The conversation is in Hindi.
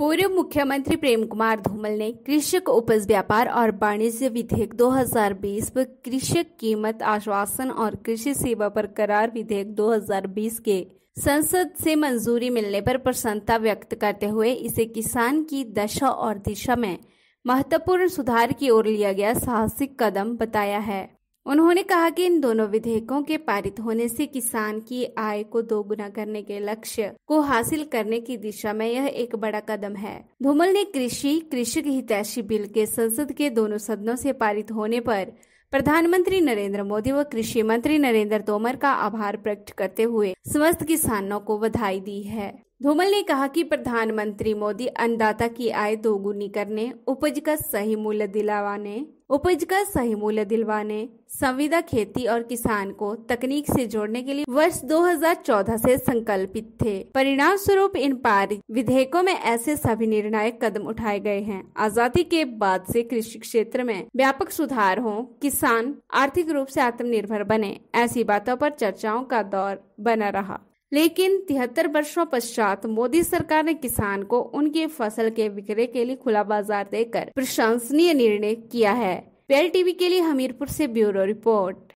पूर्व मुख्यमंत्री प्रेम कुमार धूमल ने कृषक उपज व्यापार और वाणिज्य विधेयक 2020 व कृषक कीमत आश्वासन और कृषि सेवा पर करार विधेयक 2020 के संसद से मंजूरी मिलने पर प्रसन्नता व्यक्त करते हुए इसे किसान की दशा और दिशा में महत्वपूर्ण सुधार की ओर लिया गया साहसिक कदम बताया है उन्होंने कहा कि इन दोनों विधेयकों के पारित होने से किसान की आय को दोगुना करने के लक्ष्य को हासिल करने की दिशा में यह एक बड़ा कदम है धूमल ने कृषि कृषक हितैषी बिल के संसद के दोनों सदनों से पारित होने पर प्रधानमंत्री नरेंद्र मोदी व कृषि मंत्री नरेंद्र तोमर का आभार प्रकट करते हुए समस्त किसानों को बधाई दी है धूमल ने कहा कि प्रधानमंत्री मोदी अन्नदाता की आय दोगुनी करने उपज का सही मूल्य दिलावाने उपज का सही मूल्य दिलवाने संविदा खेती और किसान को तकनीक से जोड़ने के लिए वर्ष 2014 से संकल्पित थे परिणाम स्वरूप इन पारित विधेयकों में ऐसे सभी निर्णायक कदम उठाए गए हैं आजादी के बाद से कृषि क्षेत्र में व्यापक सुधार हो किसान आर्थिक रूप से आत्मनिर्भर बने ऐसी बातों पर चर्चाओं का दौर बना रहा लेकिन तिहत्तर वर्षों पश्चात मोदी सरकार ने किसान को उनकी फसल के विक्रय के लिए खुला बाजार देकर प्रशंसनीय निर्णय किया है पीएल टीवी के लिए हमीरपुर से ब्यूरो रिपोर्ट